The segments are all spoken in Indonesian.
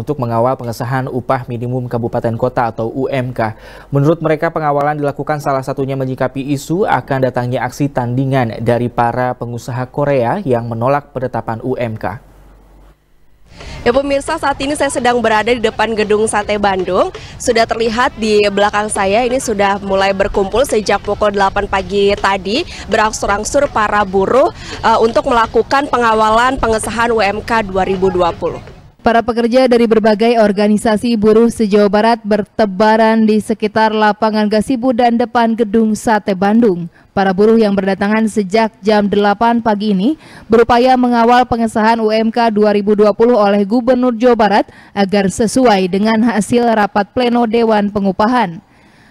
untuk mengawal pengesahan upah minimum kabupaten kota atau UMK. Menurut mereka pengawalan dilakukan salah satunya menyikapi isu akan datangnya aksi tandingan dari para pengusaha Korea yang menolak penetapan UMK. Ya pemirsa saat ini saya sedang berada di depan gedung Sate Bandung Sudah terlihat di belakang saya ini sudah mulai berkumpul sejak pukul 8 pagi tadi Berangsur-angsur para buruh uh, untuk melakukan pengawalan pengesahan UMK 2020 Para pekerja dari berbagai organisasi buruh sejauh Barat bertebaran di sekitar lapangan Gasibu dan depan gedung Sate Bandung. Para buruh yang berdatangan sejak jam 8 pagi ini berupaya mengawal pengesahan UMK 2020 oleh Gubernur Jawa Barat agar sesuai dengan hasil rapat pleno Dewan Pengupahan.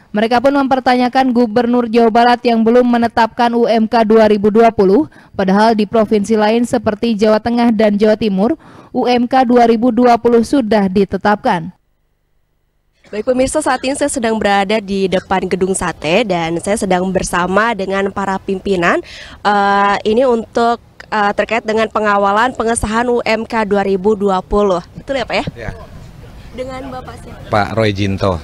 Mereka pun mempertanyakan Gubernur Jawa Barat yang belum menetapkan UMK 2020, padahal di provinsi lain seperti Jawa Tengah dan Jawa Timur, UMK 2020 sudah ditetapkan. Baik pemirsa, saat ini saya sedang berada di depan gedung sate dan saya sedang bersama dengan para pimpinan uh, ini untuk uh, terkait dengan pengawalan pengesahan UMK 2020. Betul ya Pak ya? ya. Dengan Bapak siapa? Pak Roy Jinto.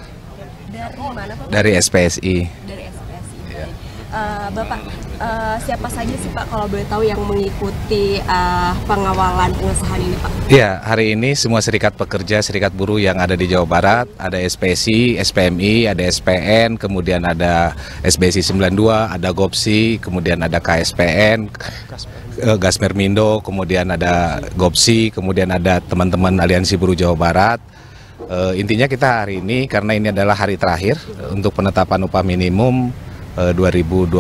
Dari SPSI. Dari SPSI. Ya. Uh, eh, Bapak, uh, siapa saja sih Pak kalau boleh tahu yang mengikuti uh, pengawalan pengesahan ini Pak? Ya, hari ini semua serikat pekerja, serikat buruh yang ada di Jawa Barat, ada SPSI, SPMI, ada SPN, kemudian ada SBSI 92, ada GOPSI, kemudian ada KSPN, Mindo, kemudian ada GOPSI, kemudian ada teman-teman Aliansi Buruh Jawa Barat, E, intinya kita hari ini karena ini adalah hari terakhir eh, untuk penetapan upah minimum e, eh, 2020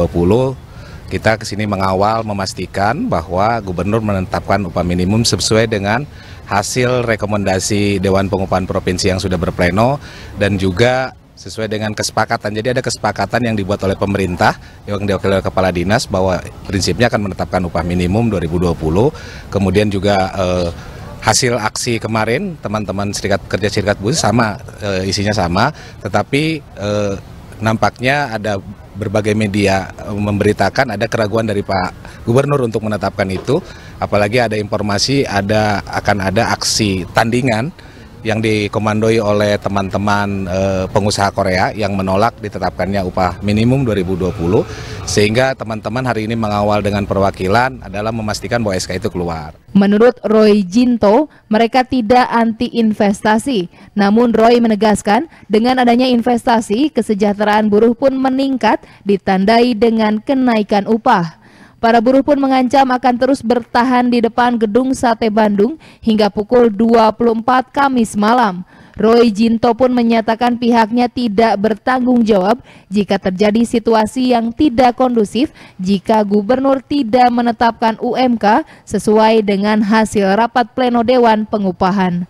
kita ke sini mengawal memastikan bahwa gubernur menetapkan upah minimum sesuai dengan hasil rekomendasi Dewan Pengupahan Provinsi yang sudah berpleno dan juga sesuai dengan kesepakatan. Jadi ada kesepakatan yang dibuat oleh pemerintah yang diwakili oleh kepala dinas bahwa prinsipnya akan menetapkan upah minimum 2020, kemudian juga eh, hasil aksi kemarin teman-teman serikat kerja serikat buruh sama e, isinya sama, tetapi e, nampaknya ada berbagai media eh, memberitakan ada keraguan dari Pak Gubernur untuk menetapkan itu, apalagi ada informasi ada akan ada aksi tandingan yang dikomandoi oleh teman-teman e, pengusaha Korea yang menolak ditetapkannya upah minimum 2020 sehingga teman-teman hari ini mengawal dengan perwakilan adalah memastikan bahwa SK itu keluar. Menurut Roy Jinto, mereka tidak anti investasi. Namun Roy menegaskan dengan adanya investasi, kesejahteraan buruh pun meningkat ditandai dengan kenaikan upah. Para buruh pun mengancam akan terus bertahan di depan gedung Sate Bandung hingga pukul 24 Kamis malam. Roy Jinto pun menyatakan pihaknya tidak bertanggung jawab jika terjadi situasi yang tidak kondusif jika gubernur tidak menetapkan UMK sesuai dengan hasil rapat pleno Dewan Pengupahan.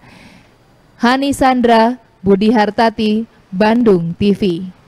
Hani Sandra, Budi Hartati, Bandung TV.